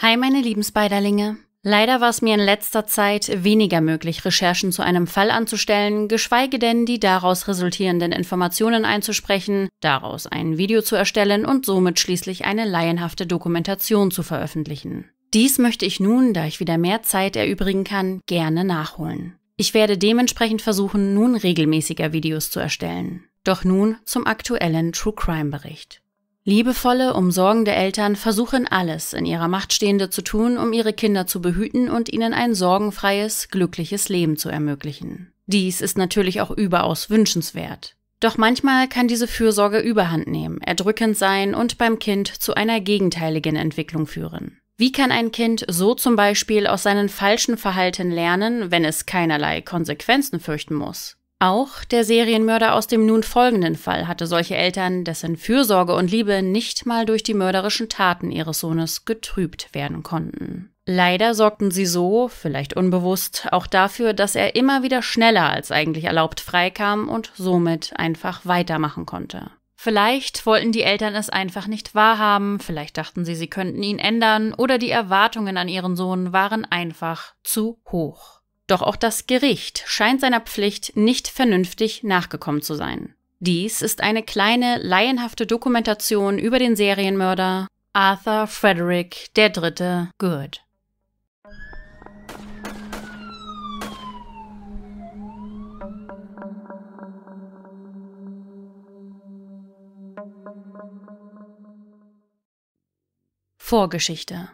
Hi, meine lieben Spiderlinge. Leider war es mir in letzter Zeit weniger möglich, Recherchen zu einem Fall anzustellen, geschweige denn die daraus resultierenden Informationen einzusprechen, daraus ein Video zu erstellen und somit schließlich eine laienhafte Dokumentation zu veröffentlichen. Dies möchte ich nun, da ich wieder mehr Zeit erübrigen kann, gerne nachholen. Ich werde dementsprechend versuchen, nun regelmäßiger Videos zu erstellen. Doch nun zum aktuellen True Crime Bericht. Liebevolle, umsorgende Eltern versuchen alles in ihrer Macht Stehende zu tun, um ihre Kinder zu behüten und ihnen ein sorgenfreies, glückliches Leben zu ermöglichen. Dies ist natürlich auch überaus wünschenswert. Doch manchmal kann diese Fürsorge überhand nehmen, erdrückend sein und beim Kind zu einer gegenteiligen Entwicklung führen. Wie kann ein Kind so zum Beispiel aus seinen falschen Verhalten lernen, wenn es keinerlei Konsequenzen fürchten muss? Auch der Serienmörder aus dem nun folgenden Fall hatte solche Eltern, dessen Fürsorge und Liebe nicht mal durch die mörderischen Taten ihres Sohnes getrübt werden konnten. Leider sorgten sie so, vielleicht unbewusst, auch dafür, dass er immer wieder schneller als eigentlich erlaubt freikam und somit einfach weitermachen konnte. Vielleicht wollten die Eltern es einfach nicht wahrhaben, vielleicht dachten sie, sie könnten ihn ändern, oder die Erwartungen an ihren Sohn waren einfach zu hoch. Doch auch das Gericht scheint seiner Pflicht nicht vernünftig nachgekommen zu sein. Dies ist eine kleine, laienhafte Dokumentation über den Serienmörder Arthur Frederick III. Good. Vorgeschichte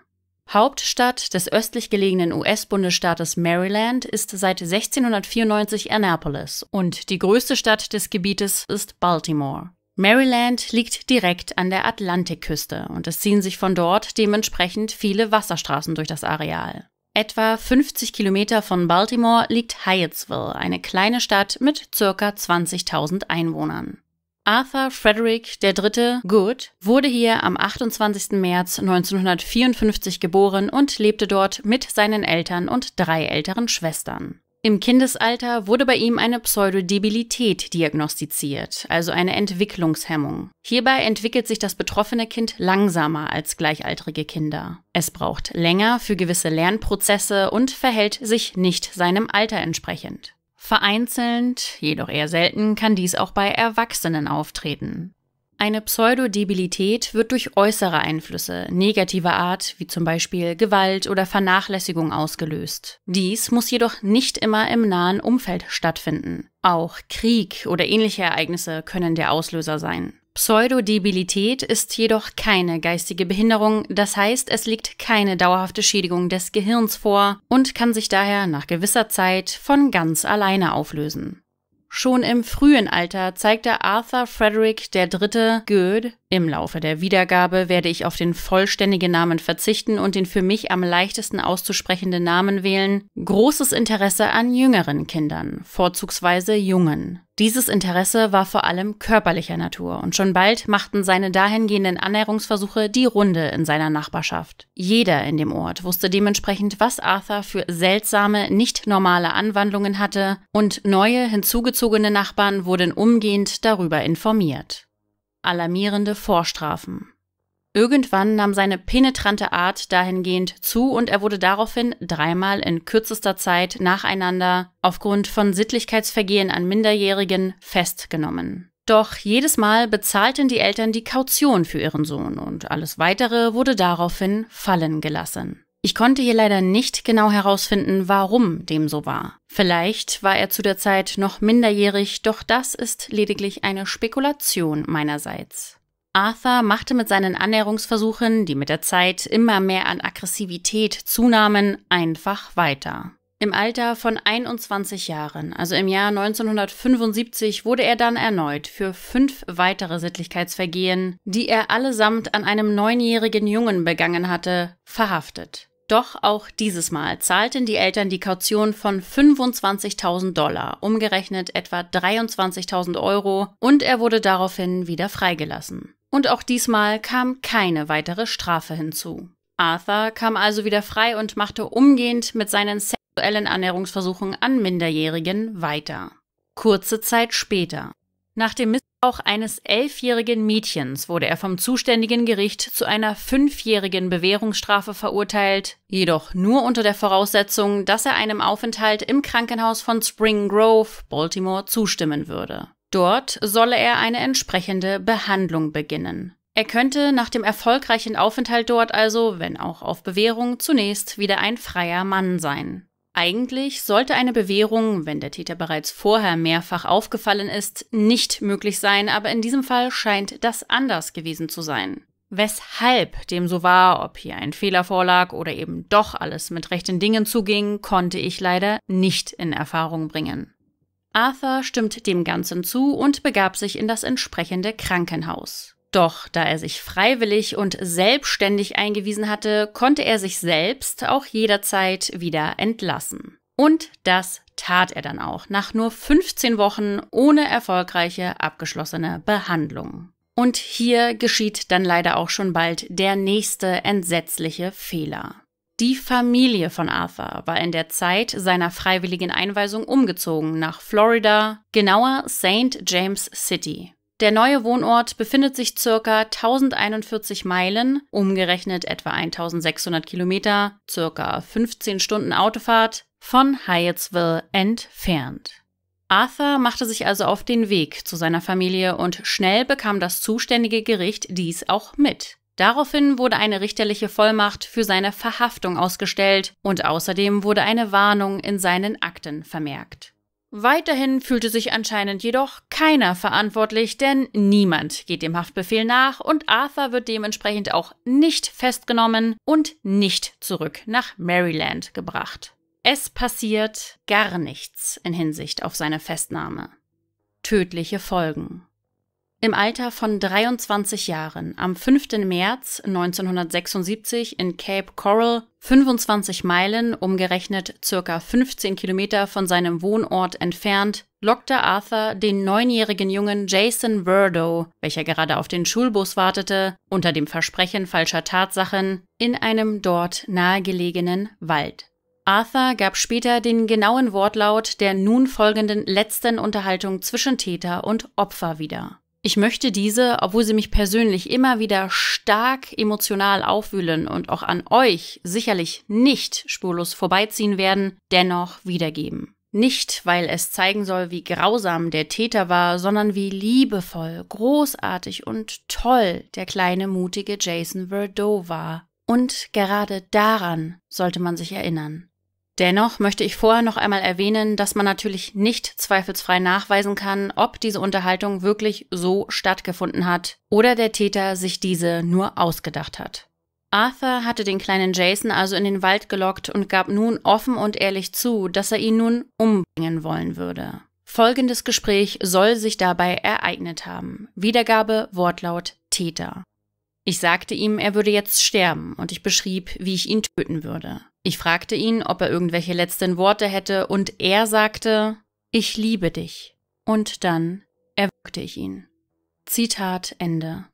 Hauptstadt des östlich gelegenen US-Bundesstaates Maryland ist seit 1694 Annapolis und die größte Stadt des Gebietes ist Baltimore. Maryland liegt direkt an der Atlantikküste und es ziehen sich von dort dementsprechend viele Wasserstraßen durch das Areal. Etwa 50 Kilometer von Baltimore liegt Hyattsville, eine kleine Stadt mit circa 20.000 Einwohnern. Arthur Frederick III. Good wurde hier am 28. März 1954 geboren und lebte dort mit seinen Eltern und drei älteren Schwestern. Im Kindesalter wurde bei ihm eine Pseudodebilität diagnostiziert, also eine Entwicklungshemmung. Hierbei entwickelt sich das betroffene Kind langsamer als gleichaltrige Kinder. Es braucht länger für gewisse Lernprozesse und verhält sich nicht seinem Alter entsprechend. Vereinzelt, jedoch eher selten, kann dies auch bei Erwachsenen auftreten. Eine Pseudodebilität wird durch äußere Einflüsse negativer Art, wie zum Beispiel Gewalt oder Vernachlässigung, ausgelöst. Dies muss jedoch nicht immer im nahen Umfeld stattfinden. Auch Krieg oder ähnliche Ereignisse können der Auslöser sein. Pseudodebilität ist jedoch keine geistige Behinderung, das heißt, es liegt keine dauerhafte Schädigung des Gehirns vor und kann sich daher nach gewisser Zeit von ganz alleine auflösen. Schon im frühen Alter zeigte Arthur Frederick III. Goethe im Laufe der Wiedergabe werde ich auf den vollständigen Namen verzichten und den für mich am leichtesten auszusprechenden Namen wählen. Großes Interesse an jüngeren Kindern, vorzugsweise Jungen. Dieses Interesse war vor allem körperlicher Natur und schon bald machten seine dahingehenden Annäherungsversuche die Runde in seiner Nachbarschaft. Jeder in dem Ort wusste dementsprechend, was Arthur für seltsame, nicht normale Anwandlungen hatte und neue, hinzugezogene Nachbarn wurden umgehend darüber informiert alarmierende Vorstrafen. Irgendwann nahm seine penetrante Art dahingehend zu und er wurde daraufhin dreimal in kürzester Zeit nacheinander aufgrund von Sittlichkeitsvergehen an Minderjährigen festgenommen. Doch jedes Mal bezahlten die Eltern die Kaution für ihren Sohn und alles weitere wurde daraufhin fallen gelassen. Ich konnte hier leider nicht genau herausfinden, warum dem so war. Vielleicht war er zu der Zeit noch minderjährig, doch das ist lediglich eine Spekulation meinerseits. Arthur machte mit seinen Annäherungsversuchen, die mit der Zeit immer mehr an Aggressivität zunahmen, einfach weiter. Im Alter von 21 Jahren, also im Jahr 1975, wurde er dann erneut für fünf weitere Sittlichkeitsvergehen, die er allesamt an einem neunjährigen Jungen begangen hatte, verhaftet. Doch auch dieses Mal zahlten die Eltern die Kaution von 25.000 Dollar, umgerechnet etwa 23.000 Euro, und er wurde daraufhin wieder freigelassen. Und auch diesmal kam keine weitere Strafe hinzu. Arthur kam also wieder frei und machte umgehend mit seinen sexuellen Annäherungsversuchen an Minderjährigen weiter. Kurze Zeit später, nach dem Missbrauch eines elfjährigen Mädchens wurde er vom zuständigen Gericht zu einer fünfjährigen Bewährungsstrafe verurteilt, jedoch nur unter der Voraussetzung, dass er einem Aufenthalt im Krankenhaus von Spring Grove, Baltimore, zustimmen würde. Dort solle er eine entsprechende Behandlung beginnen. Er könnte nach dem erfolgreichen Aufenthalt dort also, wenn auch auf Bewährung, zunächst wieder ein freier Mann sein. Eigentlich sollte eine Bewährung, wenn der Täter bereits vorher mehrfach aufgefallen ist, nicht möglich sein, aber in diesem Fall scheint das anders gewesen zu sein. Weshalb dem so war, ob hier ein Fehler vorlag oder eben doch alles mit rechten Dingen zuging, konnte ich leider nicht in Erfahrung bringen. Arthur stimmt dem Ganzen zu und begab sich in das entsprechende Krankenhaus. Doch da er sich freiwillig und selbstständig eingewiesen hatte, konnte er sich selbst auch jederzeit wieder entlassen. Und das tat er dann auch, nach nur 15 Wochen ohne erfolgreiche abgeschlossene Behandlung. Und hier geschieht dann leider auch schon bald der nächste entsetzliche Fehler. Die Familie von Arthur war in der Zeit seiner freiwilligen Einweisung umgezogen nach Florida, genauer St. James City. Der neue Wohnort befindet sich circa 1041 Meilen, umgerechnet etwa 1600 Kilometer, circa 15 Stunden Autofahrt von Hyattsville entfernt. Arthur machte sich also auf den Weg zu seiner Familie und schnell bekam das zuständige Gericht dies auch mit. Daraufhin wurde eine richterliche Vollmacht für seine Verhaftung ausgestellt und außerdem wurde eine Warnung in seinen Akten vermerkt. Weiterhin fühlte sich anscheinend jedoch keiner verantwortlich, denn niemand geht dem Haftbefehl nach und Arthur wird dementsprechend auch nicht festgenommen und nicht zurück nach Maryland gebracht. Es passiert gar nichts in Hinsicht auf seine Festnahme. Tödliche Folgen im Alter von 23 Jahren am 5. März 1976 in Cape Coral, 25 Meilen, umgerechnet circa 15 Kilometer von seinem Wohnort entfernt, lockte Arthur den neunjährigen Jungen Jason Verdo, welcher gerade auf den Schulbus wartete, unter dem Versprechen falscher Tatsachen, in einem dort nahegelegenen Wald. Arthur gab später den genauen Wortlaut der nun folgenden letzten Unterhaltung zwischen Täter und Opfer wieder. Ich möchte diese, obwohl sie mich persönlich immer wieder stark emotional aufwühlen und auch an euch sicherlich nicht spurlos vorbeiziehen werden, dennoch wiedergeben. Nicht, weil es zeigen soll, wie grausam der Täter war, sondern wie liebevoll, großartig und toll der kleine mutige Jason Verdeau war. Und gerade daran sollte man sich erinnern. Dennoch möchte ich vorher noch einmal erwähnen, dass man natürlich nicht zweifelsfrei nachweisen kann, ob diese Unterhaltung wirklich so stattgefunden hat oder der Täter sich diese nur ausgedacht hat. Arthur hatte den kleinen Jason also in den Wald gelockt und gab nun offen und ehrlich zu, dass er ihn nun umbringen wollen würde. Folgendes Gespräch soll sich dabei ereignet haben. Wiedergabe Wortlaut Täter. Ich sagte ihm, er würde jetzt sterben und ich beschrieb, wie ich ihn töten würde. Ich fragte ihn, ob er irgendwelche letzten Worte hätte, und er sagte, ich liebe dich. Und dann erwürgte ich ihn. Zitat Ende.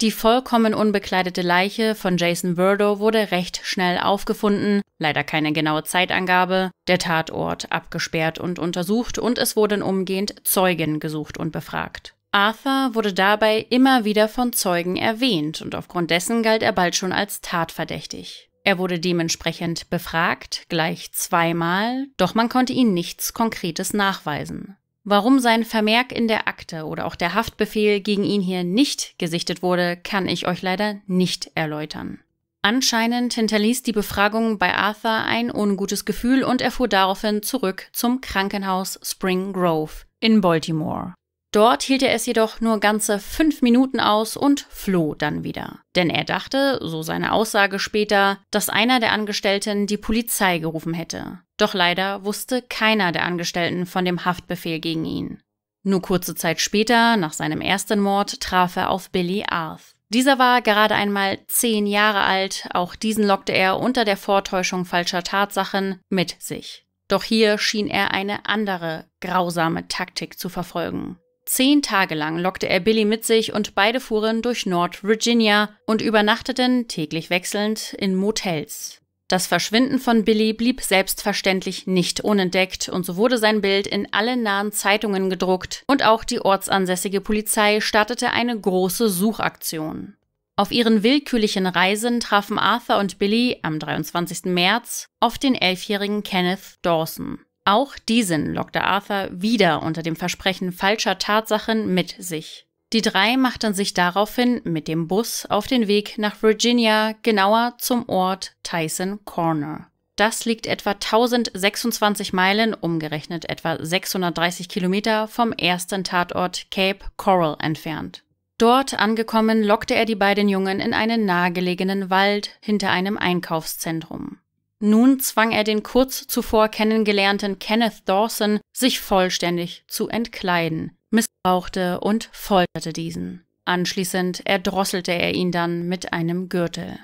Die vollkommen unbekleidete Leiche von Jason Verdo wurde recht schnell aufgefunden, leider keine genaue Zeitangabe, der Tatort abgesperrt und untersucht und es wurden umgehend Zeugen gesucht und befragt. Arthur wurde dabei immer wieder von Zeugen erwähnt und aufgrund dessen galt er bald schon als tatverdächtig. Er wurde dementsprechend befragt, gleich zweimal, doch man konnte ihm nichts Konkretes nachweisen. Warum sein Vermerk in der Akte oder auch der Haftbefehl gegen ihn hier nicht gesichtet wurde, kann ich euch leider nicht erläutern. Anscheinend hinterließ die Befragung bei Arthur ein ungutes Gefühl und er fuhr daraufhin zurück zum Krankenhaus Spring Grove in Baltimore. Dort hielt er es jedoch nur ganze fünf Minuten aus und floh dann wieder. Denn er dachte, so seine Aussage später, dass einer der Angestellten die Polizei gerufen hätte. Doch leider wusste keiner der Angestellten von dem Haftbefehl gegen ihn. Nur kurze Zeit später, nach seinem ersten Mord, traf er auf Billy Arth. Dieser war gerade einmal zehn Jahre alt, auch diesen lockte er unter der Vortäuschung falscher Tatsachen mit sich. Doch hier schien er eine andere, grausame Taktik zu verfolgen. Zehn Tage lang lockte er Billy mit sich und beide fuhren durch Nord Virginia und übernachteten täglich wechselnd in Motels. Das Verschwinden von Billy blieb selbstverständlich nicht unentdeckt und so wurde sein Bild in alle nahen Zeitungen gedruckt und auch die ortsansässige Polizei startete eine große Suchaktion. Auf ihren willkürlichen Reisen trafen Arthur und Billy am 23. März auf den elfjährigen Kenneth Dawson. Auch diesen lockte Arthur wieder unter dem Versprechen falscher Tatsachen mit sich. Die drei machten sich daraufhin mit dem Bus auf den Weg nach Virginia, genauer zum Ort Tyson Corner. Das liegt etwa 1026 Meilen, umgerechnet etwa 630 Kilometer vom ersten Tatort Cape Coral entfernt. Dort angekommen, lockte er die beiden Jungen in einen nahegelegenen Wald hinter einem Einkaufszentrum. Nun zwang er den kurz zuvor kennengelernten Kenneth Dawson, sich vollständig zu entkleiden, missbrauchte und folterte diesen. Anschließend erdrosselte er ihn dann mit einem Gürtel.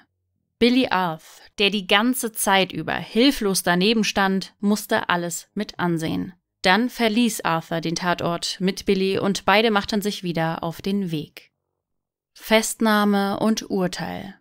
Billy Arth, der die ganze Zeit über hilflos daneben stand, musste alles mit ansehen. Dann verließ Arthur den Tatort mit Billy und beide machten sich wieder auf den Weg. Festnahme und Urteil.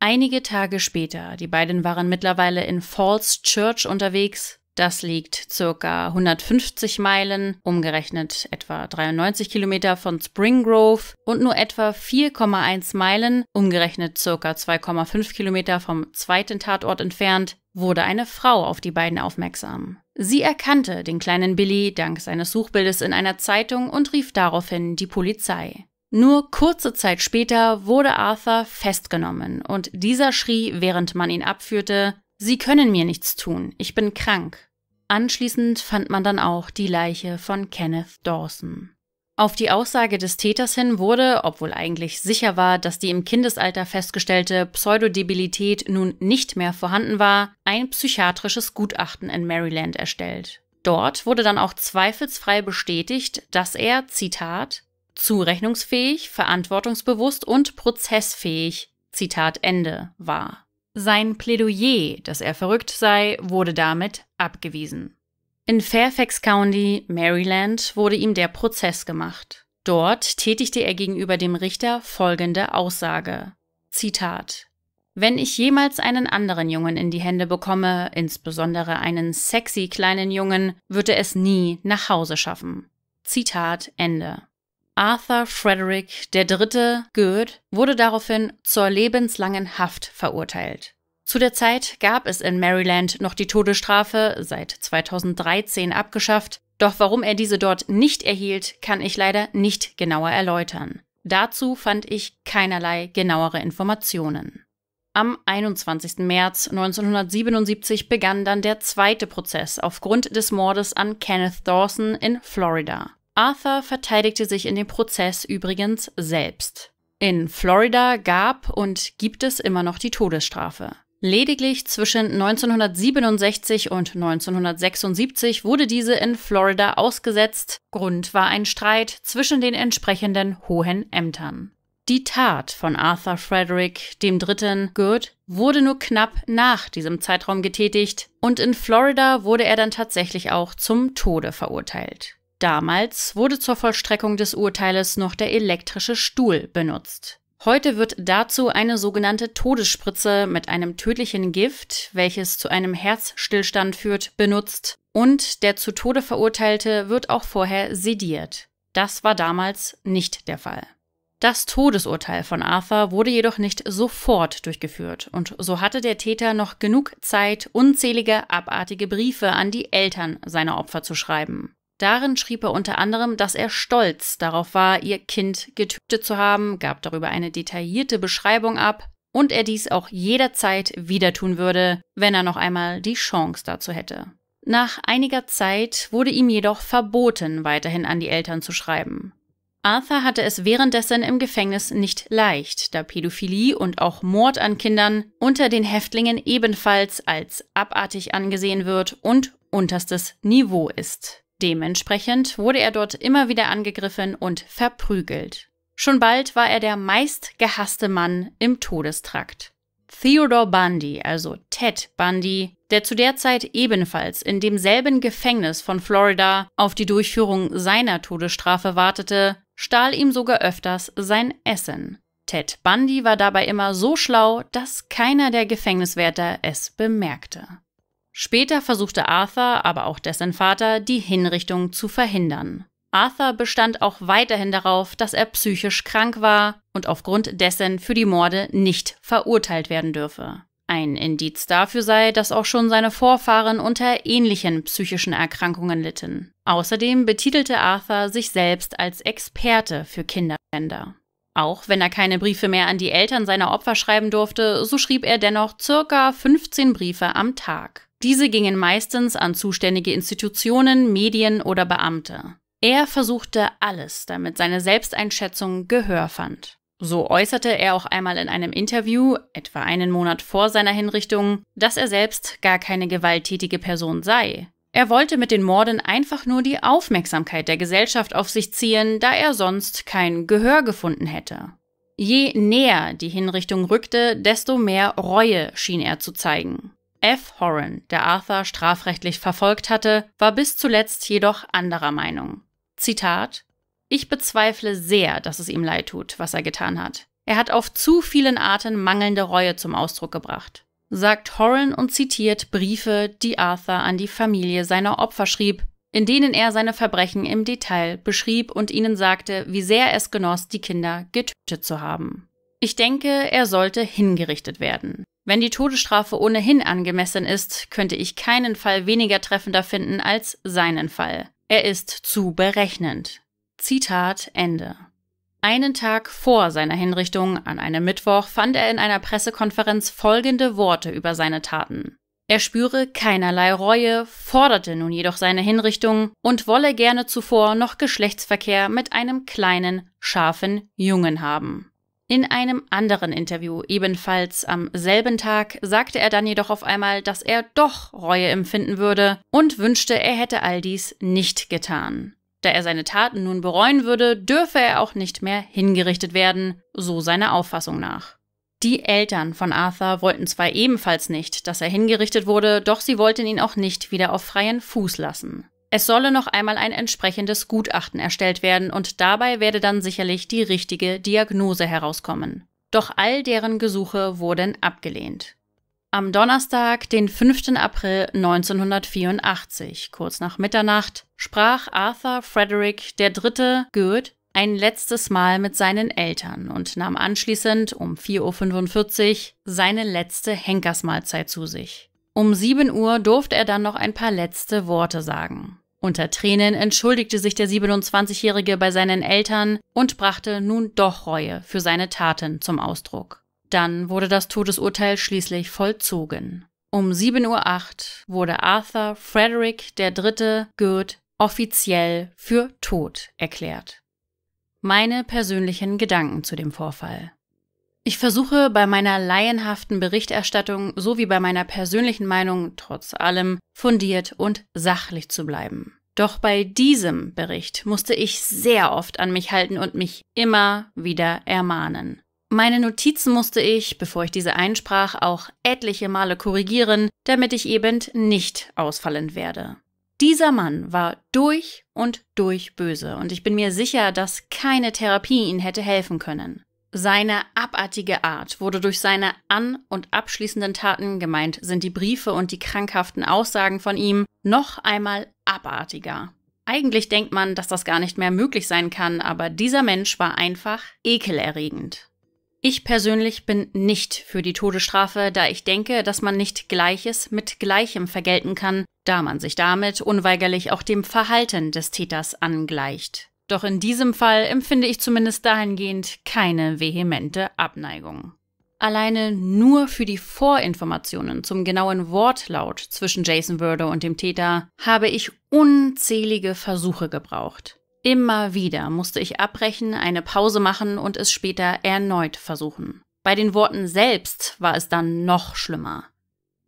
Einige Tage später, die beiden waren mittlerweile in Falls Church unterwegs, das liegt ca. 150 Meilen, umgerechnet etwa 93 Kilometer von Spring Grove und nur etwa 4,1 Meilen, umgerechnet ca. 2,5 Kilometer vom zweiten Tatort entfernt, wurde eine Frau auf die beiden aufmerksam. Sie erkannte den kleinen Billy dank seines Suchbildes in einer Zeitung und rief daraufhin die Polizei. Nur kurze Zeit später wurde Arthur festgenommen und dieser schrie, während man ihn abführte, Sie können mir nichts tun, ich bin krank. Anschließend fand man dann auch die Leiche von Kenneth Dawson. Auf die Aussage des Täters hin wurde, obwohl eigentlich sicher war, dass die im Kindesalter festgestellte Pseudodebilität nun nicht mehr vorhanden war, ein psychiatrisches Gutachten in Maryland erstellt. Dort wurde dann auch zweifelsfrei bestätigt, dass er, Zitat, zurechnungsfähig, verantwortungsbewusst und prozessfähig, Zitat Ende, war. Sein Plädoyer, dass er verrückt sei, wurde damit abgewiesen. In Fairfax County, Maryland, wurde ihm der Prozess gemacht. Dort tätigte er gegenüber dem Richter folgende Aussage. Zitat wenn ich jemals einen anderen Jungen in die Hände bekomme, insbesondere einen sexy kleinen Jungen, würde es nie nach Hause schaffen. Zitat Ende. Arthur Frederick III. Goethe wurde daraufhin zur lebenslangen Haft verurteilt. Zu der Zeit gab es in Maryland noch die Todesstrafe, seit 2013 abgeschafft, doch warum er diese dort nicht erhielt, kann ich leider nicht genauer erläutern. Dazu fand ich keinerlei genauere Informationen. Am 21. März 1977 begann dann der zweite Prozess aufgrund des Mordes an Kenneth Dawson in Florida. Arthur verteidigte sich in dem Prozess übrigens selbst. In Florida gab und gibt es immer noch die Todesstrafe. Lediglich zwischen 1967 und 1976 wurde diese in Florida ausgesetzt. Grund war ein Streit zwischen den entsprechenden hohen Ämtern. Die Tat von Arthur Frederick III. Good wurde nur knapp nach diesem Zeitraum getätigt und in Florida wurde er dann tatsächlich auch zum Tode verurteilt. Damals wurde zur Vollstreckung des Urteiles noch der elektrische Stuhl benutzt. Heute wird dazu eine sogenannte Todesspritze mit einem tödlichen Gift, welches zu einem Herzstillstand führt, benutzt und der zu Tode verurteilte wird auch vorher sediert. Das war damals nicht der Fall. Das Todesurteil von Arthur wurde jedoch nicht sofort durchgeführt und so hatte der Täter noch genug Zeit, unzählige abartige Briefe an die Eltern seiner Opfer zu schreiben. Darin schrieb er unter anderem, dass er stolz darauf war, ihr Kind getötet zu haben, gab darüber eine detaillierte Beschreibung ab und er dies auch jederzeit wieder tun würde, wenn er noch einmal die Chance dazu hätte. Nach einiger Zeit wurde ihm jedoch verboten, weiterhin an die Eltern zu schreiben. Arthur hatte es währenddessen im Gefängnis nicht leicht, da Pädophilie und auch Mord an Kindern unter den Häftlingen ebenfalls als abartig angesehen wird und unterstes Niveau ist. Dementsprechend wurde er dort immer wieder angegriffen und verprügelt. Schon bald war er der meistgehasste Mann im Todestrakt. Theodore Bundy, also Ted Bundy, der zu der Zeit ebenfalls in demselben Gefängnis von Florida auf die Durchführung seiner Todesstrafe wartete, stahl ihm sogar öfters sein Essen. Ted Bundy war dabei immer so schlau, dass keiner der Gefängniswärter es bemerkte. Später versuchte Arthur, aber auch dessen Vater, die Hinrichtung zu verhindern. Arthur bestand auch weiterhin darauf, dass er psychisch krank war und aufgrund dessen für die Morde nicht verurteilt werden dürfe. Ein Indiz dafür sei, dass auch schon seine Vorfahren unter ähnlichen psychischen Erkrankungen litten. Außerdem betitelte Arthur sich selbst als Experte für Kinderbänder. Auch wenn er keine Briefe mehr an die Eltern seiner Opfer schreiben durfte, so schrieb er dennoch circa 15 Briefe am Tag. Diese gingen meistens an zuständige Institutionen, Medien oder Beamte. Er versuchte alles, damit seine Selbsteinschätzung Gehör fand. So äußerte er auch einmal in einem Interview, etwa einen Monat vor seiner Hinrichtung, dass er selbst gar keine gewalttätige Person sei. Er wollte mit den Morden einfach nur die Aufmerksamkeit der Gesellschaft auf sich ziehen, da er sonst kein Gehör gefunden hätte. Je näher die Hinrichtung rückte, desto mehr Reue schien er zu zeigen. F. Horan, der Arthur strafrechtlich verfolgt hatte, war bis zuletzt jedoch anderer Meinung. Zitat Ich bezweifle sehr, dass es ihm leid tut, was er getan hat. Er hat auf zu vielen Arten mangelnde Reue zum Ausdruck gebracht, sagt Horan und zitiert Briefe, die Arthur an die Familie seiner Opfer schrieb, in denen er seine Verbrechen im Detail beschrieb und ihnen sagte, wie sehr es genoss, die Kinder getötet zu haben. Ich denke, er sollte hingerichtet werden. Wenn die Todesstrafe ohnehin angemessen ist, könnte ich keinen Fall weniger treffender finden als seinen Fall. Er ist zu berechnend. Zitat Ende. Einen Tag vor seiner Hinrichtung, an einem Mittwoch, fand er in einer Pressekonferenz folgende Worte über seine Taten. Er spüre keinerlei Reue, forderte nun jedoch seine Hinrichtung und wolle gerne zuvor noch Geschlechtsverkehr mit einem kleinen, scharfen Jungen haben. In einem anderen Interview, ebenfalls am selben Tag, sagte er dann jedoch auf einmal, dass er doch Reue empfinden würde und wünschte, er hätte all dies nicht getan. Da er seine Taten nun bereuen würde, dürfe er auch nicht mehr hingerichtet werden, so seiner Auffassung nach. Die Eltern von Arthur wollten zwar ebenfalls nicht, dass er hingerichtet wurde, doch sie wollten ihn auch nicht wieder auf freien Fuß lassen. Es solle noch einmal ein entsprechendes Gutachten erstellt werden und dabei werde dann sicherlich die richtige Diagnose herauskommen. Doch all deren Gesuche wurden abgelehnt. Am Donnerstag, den 5. April 1984, kurz nach Mitternacht, sprach Arthur Frederick III. Goethe ein letztes Mal mit seinen Eltern und nahm anschließend um 4.45 Uhr seine letzte Henkersmahlzeit zu sich. Um 7 Uhr durfte er dann noch ein paar letzte Worte sagen. Unter Tränen entschuldigte sich der 27-Jährige bei seinen Eltern und brachte nun doch Reue für seine Taten zum Ausdruck. Dann wurde das Todesurteil schließlich vollzogen. Um 7.08 Uhr wurde Arthur Frederick III. Goethe offiziell für tot erklärt. Meine persönlichen Gedanken zu dem Vorfall. Ich versuche bei meiner laienhaften Berichterstattung sowie bei meiner persönlichen Meinung trotz allem fundiert und sachlich zu bleiben. Doch bei diesem Bericht musste ich sehr oft an mich halten und mich immer wieder ermahnen. Meine Notizen musste ich, bevor ich diese einsprach, auch etliche Male korrigieren, damit ich eben nicht ausfallend werde. Dieser Mann war durch und durch böse und ich bin mir sicher, dass keine Therapie ihn hätte helfen können. Seine abartige Art wurde durch seine an- und abschließenden Taten gemeint, sind die Briefe und die krankhaften Aussagen von ihm noch einmal abartiger. Eigentlich denkt man, dass das gar nicht mehr möglich sein kann, aber dieser Mensch war einfach ekelerregend. Ich persönlich bin nicht für die Todesstrafe, da ich denke, dass man nicht Gleiches mit Gleichem vergelten kann, da man sich damit unweigerlich auch dem Verhalten des Täters angleicht. Doch in diesem Fall empfinde ich zumindest dahingehend keine vehemente Abneigung. Alleine nur für die Vorinformationen zum genauen Wortlaut zwischen Jason Würde und dem Täter habe ich unzählige Versuche gebraucht. Immer wieder musste ich abbrechen, eine Pause machen und es später erneut versuchen. Bei den Worten selbst war es dann noch schlimmer.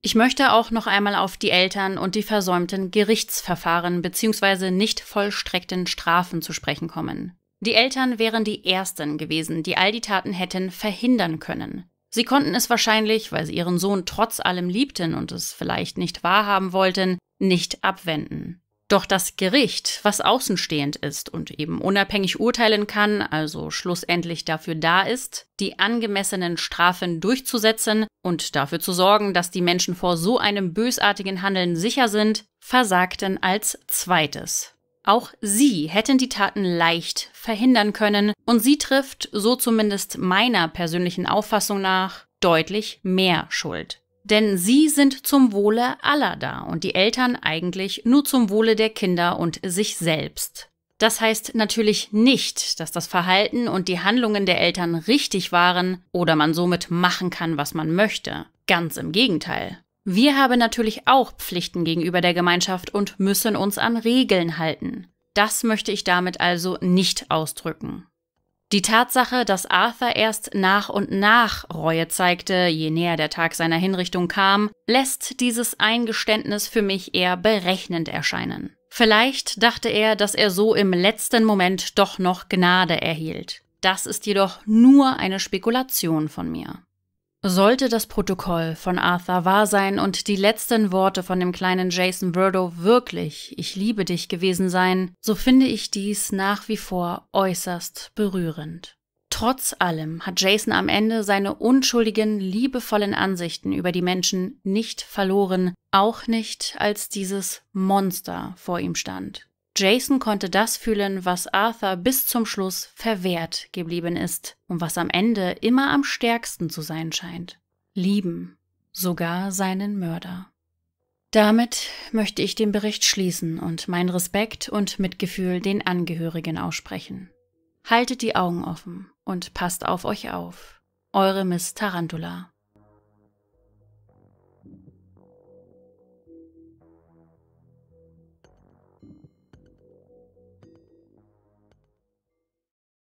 Ich möchte auch noch einmal auf die Eltern und die versäumten Gerichtsverfahren bzw. nicht vollstreckten Strafen zu sprechen kommen. Die Eltern wären die Ersten gewesen, die all die Taten hätten verhindern können. Sie konnten es wahrscheinlich, weil sie ihren Sohn trotz allem liebten und es vielleicht nicht wahrhaben wollten, nicht abwenden. Doch das Gericht, was außenstehend ist und eben unabhängig urteilen kann, also schlussendlich dafür da ist, die angemessenen Strafen durchzusetzen und dafür zu sorgen, dass die Menschen vor so einem bösartigen Handeln sicher sind, versagten als zweites. Auch sie hätten die Taten leicht verhindern können und sie trifft, so zumindest meiner persönlichen Auffassung nach, deutlich mehr Schuld. Denn sie sind zum Wohle aller da und die Eltern eigentlich nur zum Wohle der Kinder und sich selbst. Das heißt natürlich nicht, dass das Verhalten und die Handlungen der Eltern richtig waren oder man somit machen kann, was man möchte. Ganz im Gegenteil. Wir haben natürlich auch Pflichten gegenüber der Gemeinschaft und müssen uns an Regeln halten. Das möchte ich damit also nicht ausdrücken. Die Tatsache, dass Arthur erst nach und nach Reue zeigte, je näher der Tag seiner Hinrichtung kam, lässt dieses Eingeständnis für mich eher berechnend erscheinen. Vielleicht dachte er, dass er so im letzten Moment doch noch Gnade erhielt. Das ist jedoch nur eine Spekulation von mir. Sollte das Protokoll von Arthur wahr sein und die letzten Worte von dem kleinen Jason Verdo wirklich Ich liebe dich gewesen sein, so finde ich dies nach wie vor äußerst berührend. Trotz allem hat Jason am Ende seine unschuldigen, liebevollen Ansichten über die Menschen nicht verloren, auch nicht als dieses Monster vor ihm stand. Jason konnte das fühlen, was Arthur bis zum Schluss verwehrt geblieben ist und was am Ende immer am stärksten zu sein scheint. Lieben, sogar seinen Mörder. Damit möchte ich den Bericht schließen und mein Respekt und Mitgefühl den Angehörigen aussprechen. Haltet die Augen offen und passt auf euch auf. Eure Miss Tarantula.